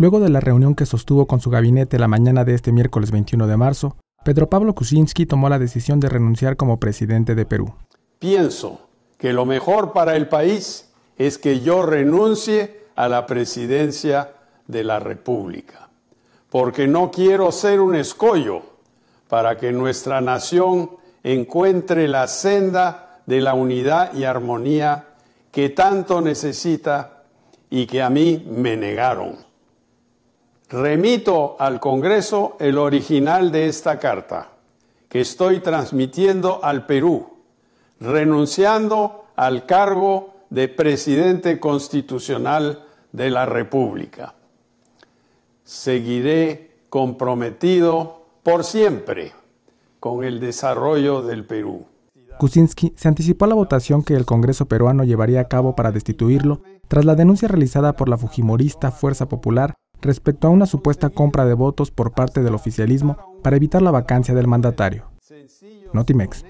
Luego de la reunión que sostuvo con su gabinete la mañana de este miércoles 21 de marzo, Pedro Pablo Kuczynski tomó la decisión de renunciar como presidente de Perú. Pienso que lo mejor para el país es que yo renuncie a la presidencia de la República, porque no quiero ser un escollo para que nuestra nación encuentre la senda de la unidad y armonía que tanto necesita y que a mí me negaron. Remito al Congreso el original de esta carta que estoy transmitiendo al Perú, renunciando al cargo de presidente constitucional de la República. Seguiré comprometido por siempre con el desarrollo del Perú. Kuczynski se anticipó a la votación que el Congreso peruano llevaría a cabo para destituirlo tras la denuncia realizada por la Fujimorista Fuerza Popular respecto a una supuesta compra de votos por parte del oficialismo para evitar la vacancia del mandatario. Notimex,